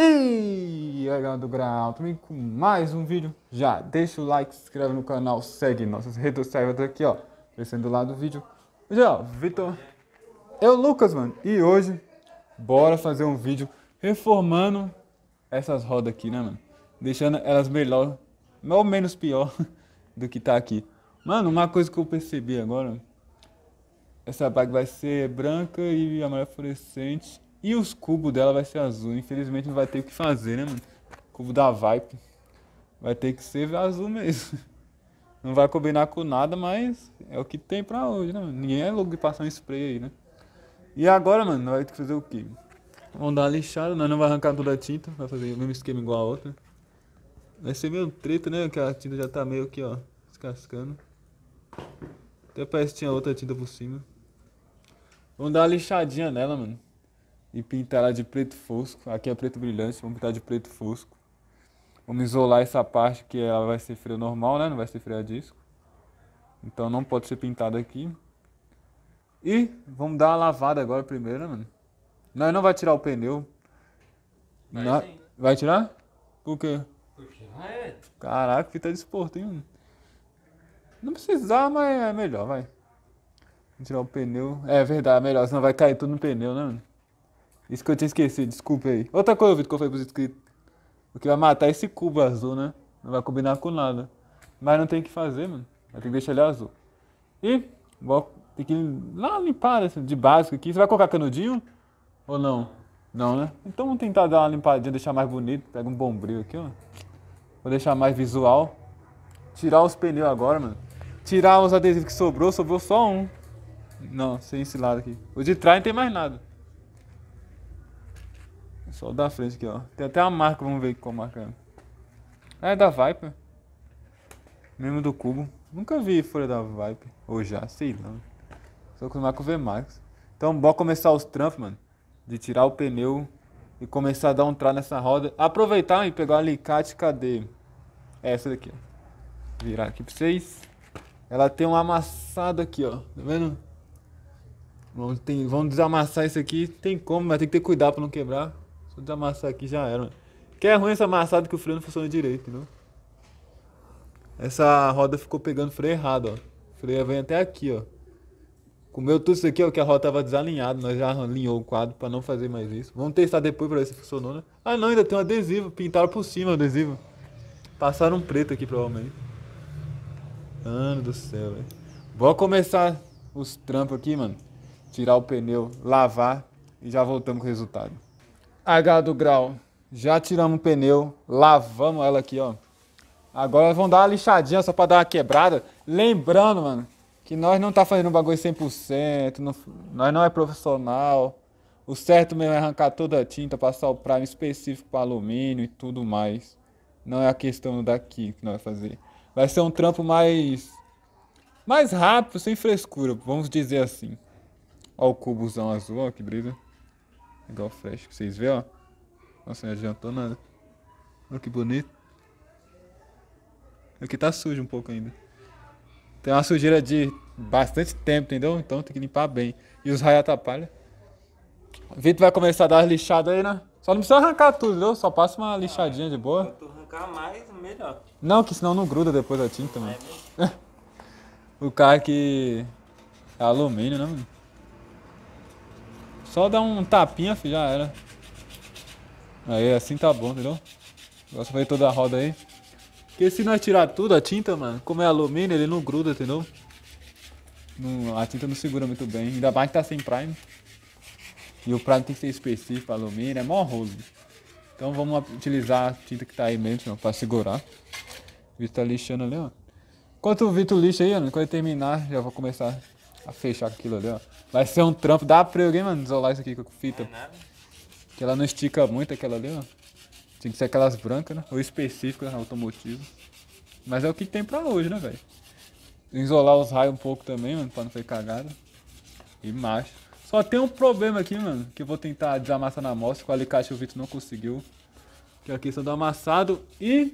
E aí galera do Grau, também com mais um vídeo. Já deixa o like, se inscreve no canal, segue nossas redes sociais aqui, ó. Descendo lá do vídeo. Já, ó, Vitor. Eu, Lucas, mano. E hoje, bora fazer um vídeo reformando essas rodas aqui, né, mano? Deixando elas melhor, ou menos pior do que tá aqui. Mano, uma coisa que eu percebi agora. Essa bag vai ser branca e amarelo fluorescente e os cubos dela vai ser azul. Infelizmente não vai ter o que fazer, né, mano? cubo da Vipe. Vai ter que ser azul mesmo. Não vai combinar com nada, mas é o que tem pra hoje, né? Mano? Ninguém é louco de passar um spray aí, né? E agora, mano, vai ter que fazer o quê? Vamos dar uma lixada, nós não vai arrancar toda a tinta, vai fazer o mesmo esquema igual a outra. Vai ser meio treta, né? Que a tinta já tá meio aqui, ó, descascando. Até parece que tinha outra tinta por cima. Vamos dar uma lixadinha nela, mano e pintar ela de preto fosco. Aqui é preto brilhante, vamos pintar de preto fosco. Vamos isolar essa parte que ela vai ser freio normal, né? Não vai ser freio a disco. Então não pode ser pintada aqui. E vamos dar uma lavada agora primeiro, né, mano? Não, não vai tirar o pneu. Vai, vai tirar? Por quê? Porque vai. Ah, é. Caraca, fita de esporte, hein, mano? Não precisar, mas é melhor, vai. Vamos tirar o pneu. É verdade, é melhor, senão vai cair tudo no pneu, né, mano? Isso que eu tinha esquecido, desculpa aí. Outra coisa, Vitor, que eu falei pros inscritos. O que vai matar esse cubo azul, né? Não vai combinar com nada. Mas não tem o que fazer, mano. Vai ter que deixar ele azul. E vou ter que lá limpar assim, de básico aqui. Você vai colocar canudinho? Ou não? Não, né? Então vamos tentar dar uma limpadinha, deixar mais bonito. Pega um bombril aqui, ó. Vou deixar mais visual. Tirar os pneus agora, mano. Tirar os adesivos que sobrou, sobrou só um. Não, sem esse lado aqui. O de trás não tem mais nada. Só o da frente aqui, ó. Tem até a marca, vamos ver qual marca é. É da Viper. Mesmo do cubo. Nunca vi folha da Viper. Ou já, sei lá. Só acostumado com o Max. Então, bora começar os trampos, mano. De tirar o pneu e começar a dar um trá nessa roda. Aproveitar e pegar o alicate, cadê? É essa daqui, ó. Virar aqui pra vocês. Ela tem um amassado aqui, ó. Tá vendo? Vamos, tem, vamos desamassar isso aqui. Tem como, mas tem que ter cuidado pra não quebrar. Vou desamassar aqui, já era, mano. Que é ruim essa amassada que o freio não funciona direito, não? Essa roda ficou pegando freio errado, ó. O freio vem até aqui, ó. Comeu tudo isso aqui, ó, que a roda tava desalinhada. Nós já alinhou o quadro pra não fazer mais isso. Vamos testar depois pra ver se funcionou, né? Ah, não, ainda tem um adesivo. Pintaram por cima o adesivo. Passaram um preto aqui, provavelmente. Mano do céu, velho. Vou começar os trampos aqui, mano. Tirar o pneu, lavar e já voltamos com o resultado. H do grau. Já tiramos o pneu, lavamos ela aqui, ó. Agora vão dar uma lixadinha só para dar uma quebrada. Lembrando, mano, que nós não tá fazendo bagulho 100%, não, nós não é profissional. O certo mesmo é arrancar toda a tinta, passar o prime específico para alumínio e tudo mais. Não é a questão daqui que nós vai fazer. Vai ser um trampo mais mais rápido, sem frescura, vamos dizer assim. Ó o cubozão azul, ó, que brisa. Igual flash que vocês vê, ó. Nossa, não adiantou nada. Olha que bonito. Aqui tá sujo um pouco ainda. Tem uma sujeira de bastante tempo, entendeu? Então tem que limpar bem. E os raios atrapalham. O Vitor vai começar a dar as lixadas aí, né? Só não precisa arrancar tudo, entendeu? Só passa uma lixadinha de boa. Quanto arrancar mais, melhor. Não, que senão não gruda depois a tinta, mano. É o cara que... É alumínio, né, mano? Só dá um tapinha, filho, já era. Aí, assim tá bom, entendeu? Agora só fazer toda a roda aí. Porque se nós tirar tudo, a tinta, mano, como é alumínio, ele não gruda, entendeu? Não, a tinta não segura muito bem. Ainda mais que tá sem prime. E o prime tem que ser específico, alumínio, é mó rolo. Então vamos utilizar a tinta que tá aí mesmo, senão, pra segurar. O Vitor tá lixando ali, ó. Enquanto o Vitor lixa aí, ó, quando ele terminar, já vou começar Pra fechar aquilo ali, ó. Vai ser um trampo. Dá pra alguém, mano, isolar isso aqui com fita. é nada. Que ela não estica muito aquela ali, ó. Tinha que ser aquelas brancas, né? Ou específicas, né? automotivo. Mas é o que tem pra hoje, né, velho? Isolar os raios um pouco também, mano, pra não ser cagada. E macho. Só tem um problema aqui, mano, que eu vou tentar desamassar na amostra. Com o alicate o Vitor não conseguiu. Que aqui só dá amassado e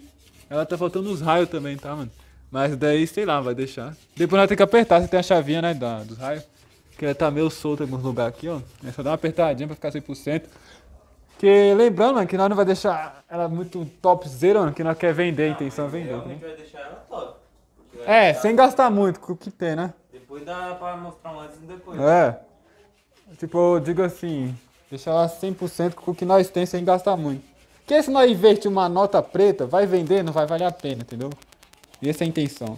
ela tá faltando os raios também, tá, mano? Mas daí, sei lá, vai deixar. Depois nós temos que apertar, você tem a chavinha, né, da, dos raios. Que ela tá meio solta em alguns lugares aqui, ó. É só dar uma apertadinha pra ficar 100%. Que lembrando, mano, que nós não vai deixar ela muito top zero, mano, que nós quer vender, a intenção é vender. Né? vai deixar ela top. É, sem gastar muito com o que tem, né? Depois dá pra mostrar um antes e depois. É. Tipo, eu digo assim, deixar ela 100% com o que nós tem sem gastar muito. Porque se nós investir uma nota preta, vai vender, não vai valer a pena, entendeu? E essa é a intenção.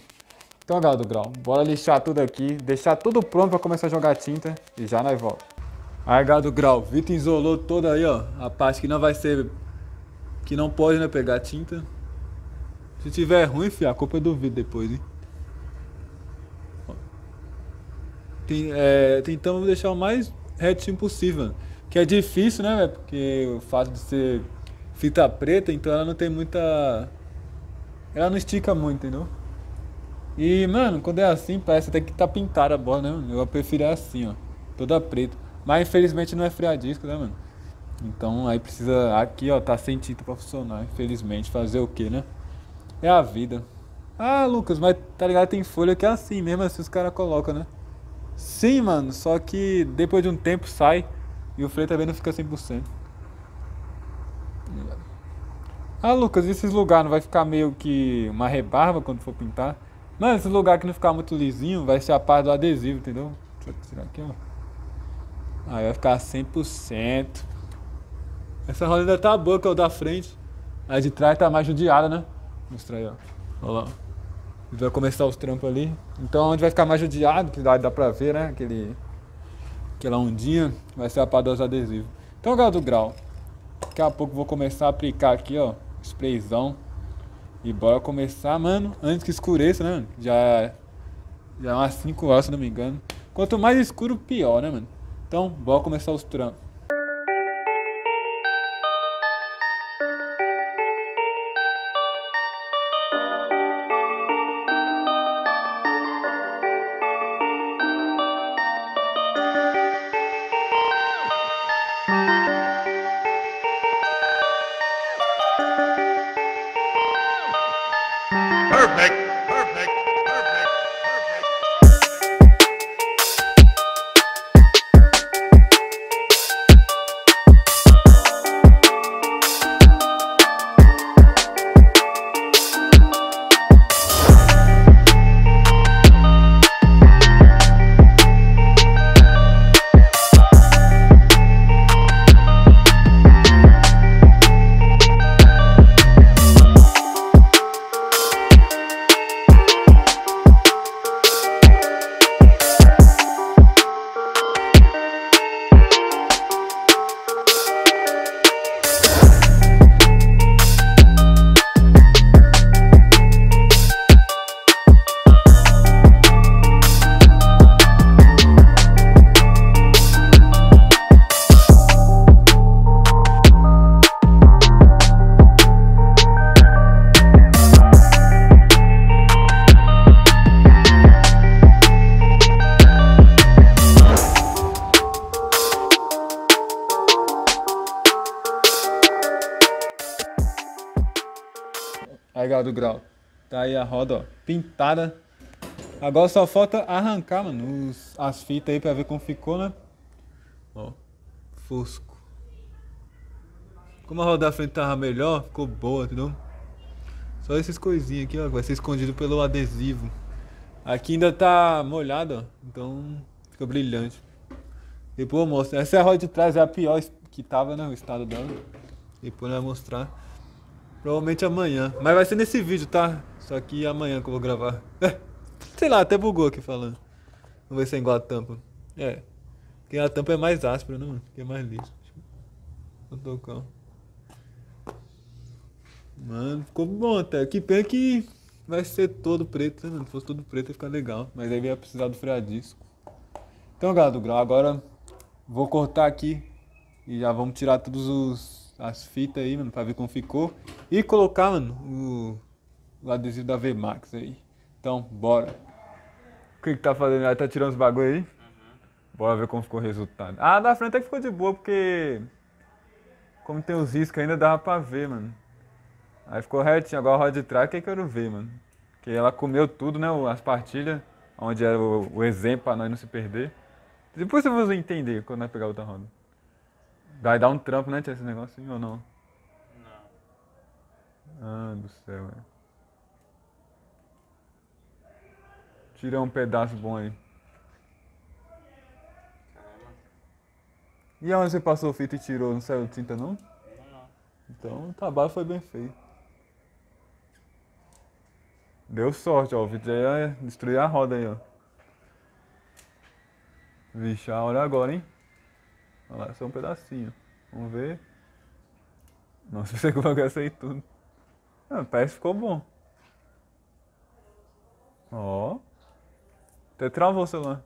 Então, galera do grau, bora lixar tudo aqui, deixar tudo pronto para começar a jogar tinta e já nós volta. Aí, galera do grau, Vitor isolou toda aí, ó, a parte que não vai ser, que não pode, né, pegar tinta. Se tiver ruim, fi, a culpa é do Vitor depois, hein. Tem, é, tentamos deixar o mais retinho possível, que é difícil, né, porque o fato de ser fita preta, então ela não tem muita ela não estica muito, entendeu? E, mano, quando é assim, parece até que tá pintada a bola, né, mano? Eu prefiro é assim, ó. Toda preta. Mas infelizmente não é freadisco, né, mano? Então aí precisa. Aqui, ó, tá sem tinta pra funcionar, infelizmente. Fazer o quê né? É a vida. Ah, Lucas, mas tá ligado? Tem folha que é assim mesmo, assim os caras colocam, né? Sim, mano, só que depois de um tempo sai e o freio também não fica 100%. Ah, Lucas, e esses lugares não vai ficar meio que uma rebarba quando for pintar? Mano, esse lugar que não ficar muito lisinho vai ser a parte do adesivo, entendeu? Deixa eu tirar aqui, ó. Aí vai ficar 100%. Essa roda ainda tá boa, que é o da frente. A de trás tá mais judiada, né? Vou mostrar aí, ó. Olha lá. Vai começar os trampos ali. Então, onde vai ficar mais judiado, que dá, dá pra ver, né? Aquele, aquela ondinha, vai ser a parte dos adesivos. Então, galera do grau. Daqui a pouco vou começar a aplicar aqui, ó sprayzão. E bora começar, mano, antes que escureça, né, mano? Já, já é umas 5 horas, se não me engano. Quanto mais escuro, pior, né, mano? Então, bora começar os trampos. do Grau. Tá aí a roda, ó, pintada. Agora só falta arrancar, mano, os, as fitas aí pra ver como ficou, né? Ó, fosco. Como a roda da frente tava melhor, ficou boa, entendeu? Só esses coisinhas aqui, ó, vai ser escondido pelo adesivo. Aqui ainda tá molhado, ó, então fica brilhante. Depois eu mostro. Essa é a roda de trás, é a pior que tava, né, o estado dela. Depois eu vou mostrar. Provavelmente amanhã. Mas vai ser nesse vídeo, tá? Só que amanhã que eu vou gravar. É, sei lá, até bugou aqui falando. Não vai ser igual a tampa. É. Porque a tampa é mais áspera, né, mano? Que é mais liso. O tocar. Mano, ficou bom até. Que pena que vai ser todo preto, né, mano? Se fosse todo preto ia ficar legal. Mas aí ia precisar do freadisco. Então, galera do grau, agora vou cortar aqui e já vamos tirar todos os as fitas aí, mano, pra ver como ficou. E colocar, mano, o, o adesivo da VMAX aí. Então, bora. O que que tá fazendo? Ela tá tirando os bagulho aí? Uhum. Bora ver como ficou o resultado. Ah, da frente até que ficou de boa, porque... Como tem os riscos ainda, dava pra ver, mano. Aí ficou retinho. Agora a roda de trás que eu quero ver, mano. Que ela comeu tudo, né, as partilhas. Onde era o, o exemplo pra nós não se perder. Depois vocês vão entender quando nós pegar outra roda. Vai dar um trampo, né, tia, esse negócio ou não? Não. Ah, do céu, velho. É. Tira um pedaço bom aí. Caramba. E aonde você passou o fita e tirou? Não saiu tinta, não? Não, não. Então o trabalho foi bem feito. Deu sorte, ó. O Vitor ia é destruir a roda aí, ó. Vixe, a hora é agora, hein? Olha lá, só um pedacinho. Vamos ver. Nossa, você gastei tudo. Ah, parece que ficou bom. Ó. Até travou o celular.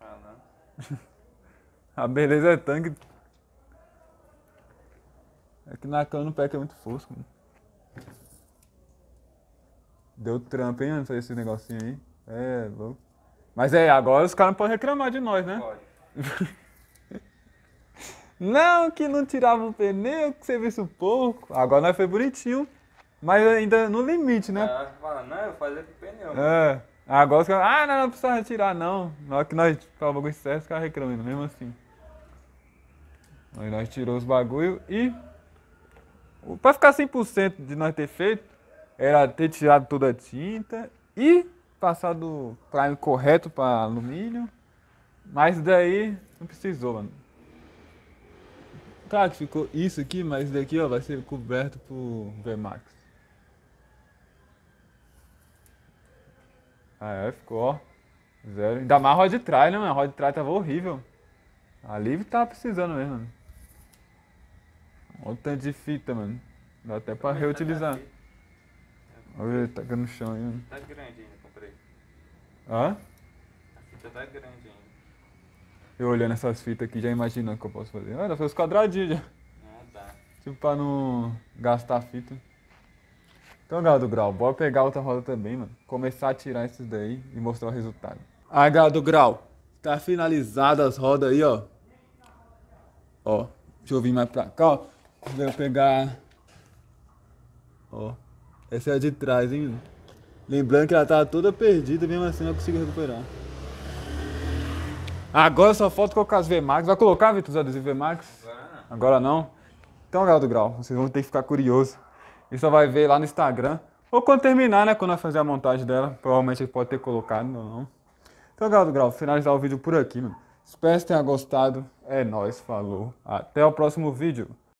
Ah, não. A beleza é tanque. É que na cana no pé que é muito fosco. Mano. Deu trampo, hein, antes fazer esse negocinho aí. É, louco. Mas é, agora os caras não podem reclamar de nós, né? Pode. Não, que não tirava o pneu, que serviço pouco. Agora nós foi bonitinho, mas ainda no limite, né? Aí é, fala, não, eu fazia com o pneu. É. Agora os caras, ah, não, não precisa tirar não. Na hora que nós tirava o bagulho certo, os caras reclamando, mesmo assim. Aí nós tirou os bagulho e. Pra ficar 100% de nós ter feito, era ter tirado toda a tinta e passado o prime correto para alumínio. Mas daí não precisou, mano. Claro que ficou isso aqui, mas isso daqui ó, vai ser coberto por Vmax. Ah, é, ficou, ó. Zero. Ainda mais a roda de trás, né, mano? A roda de trás tava horrível. A livre tava precisando mesmo, mano. Olha o tanto de fita, mano. Dá até pra reutilizar. Olha, taca tá no chão aí, mano. Tá grande ainda, comprei. Hã? A fita tá grande ainda. Eu olhando essas fitas aqui, já imaginando o que eu posso fazer. Olha, foi os quadradinhos já. Ah, tá. Tipo, pra não gastar fita. Então, galera do Grau, bora pegar outra roda também, mano. Começar a tirar esses daí e mostrar o resultado. Aí, ah, galera do Grau, tá finalizada as rodas aí, ó. Ó, deixa eu vir mais pra cá, ó. Deixa eu pegar... Ó, essa é a de trás, hein, mano. Lembrando que ela tava tá toda perdida, mesmo assim eu consegui recuperar. Agora só falta colocar as VMAX. Vai colocar, Vitor, os adesivos VMAX? Agora não? Então, galera do Grau, vocês vão ter que ficar curiosos. E só vai ver lá no Instagram. Ou quando terminar, né? Quando nós fazer a montagem dela. Provavelmente pode ter colocado ou não. Então, galera do Grau, finalizar o vídeo por aqui, mano. Espero que tenham gostado. É nóis, falou. Até o próximo vídeo.